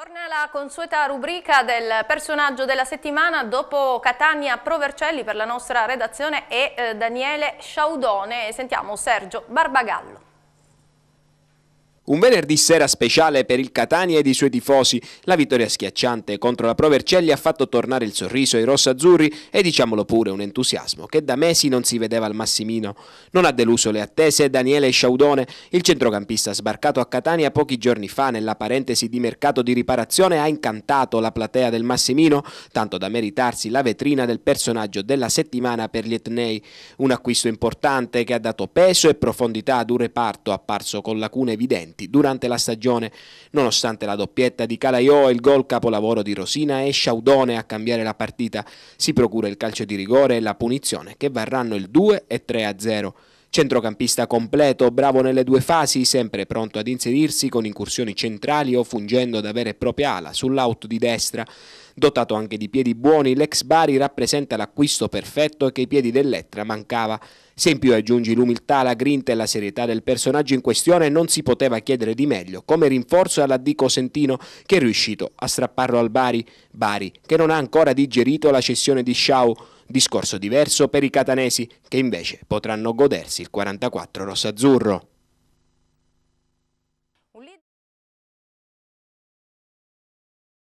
Torna la consueta rubrica del personaggio della settimana dopo Catania Provercelli per la nostra redazione e eh, Daniele Sciaudone. Sentiamo Sergio Barbagallo. Un venerdì sera speciale per il Catania ed i suoi tifosi. La vittoria schiacciante contro la Pro Vercelli ha fatto tornare il sorriso ai rossazzurri e diciamolo pure un entusiasmo che da mesi non si vedeva al Massimino. Non ha deluso le attese Daniele Sciaudone, il centrocampista sbarcato a Catania pochi giorni fa nella parentesi di mercato di riparazione ha incantato la platea del Massimino, tanto da meritarsi la vetrina del personaggio della settimana per gli etnei. Un acquisto importante che ha dato peso e profondità ad un reparto apparso con lacune evidenti momenti durante la stagione. Nonostante la doppietta di Calaiò e il gol capolavoro di Rosina e Shaudone a cambiare la partita, si procura il calcio di rigore e la punizione che varranno il 2 e 3 a 0. Centrocampista completo, bravo nelle due fasi, sempre pronto ad inserirsi con incursioni centrali o fungendo da vera e propria ala sull'auto di destra. Dotato anche di piedi buoni, l'ex Bari rappresenta l'acquisto perfetto che i piedi dell'Ettra mancava. Se in più aggiungi l'umiltà, la grinta e la serietà del personaggio in questione, non si poteva chiedere di meglio, come rinforzo alla D. Cosentino, che è riuscito a strapparlo al Bari. Bari, che non ha ancora digerito la cessione di Sciau. Discorso diverso per i catanesi, che invece potranno godersi il 44 rosso-azzurro.